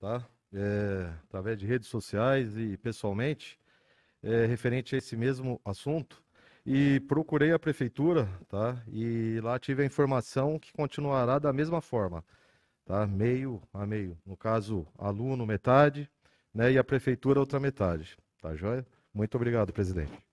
tá? É, através de redes sociais e pessoalmente, é, referente a esse mesmo assunto. E procurei a prefeitura, tá? E lá tive a informação que continuará da mesma forma, tá? Meio a meio. No caso, aluno metade, né? E a prefeitura outra metade, tá joia? Muito obrigado, presidente.